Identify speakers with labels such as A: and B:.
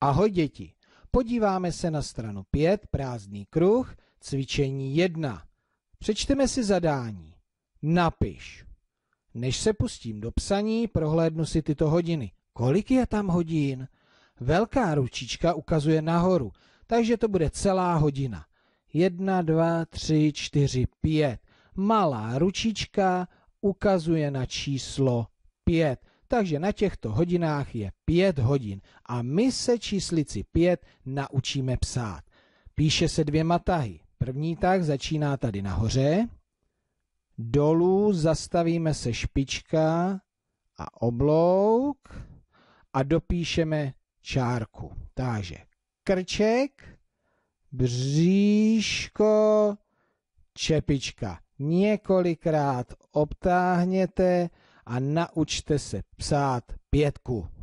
A: Ahoj děti, podíváme se na stranu 5, prázdný kruh, cvičení 1. Přečteme si zadání. Napiš. Než se pustím do psaní, prohlédnu si tyto hodiny. Kolik je tam hodin? Velká ručička ukazuje nahoru, takže to bude celá hodina. 1, 2, 3, 4, 5. Malá ručička ukazuje na číslo 5 takže na těchto hodinách je 5 hodin a my se číslici 5 naučíme psát. Píše se dvěma tahy. První tah začíná tady nahoře, dolů zastavíme se špička a oblouk a dopíšeme čárku. Takže krček, bříško, čepička. Několikrát obtáhněte a naučte se psát pětku.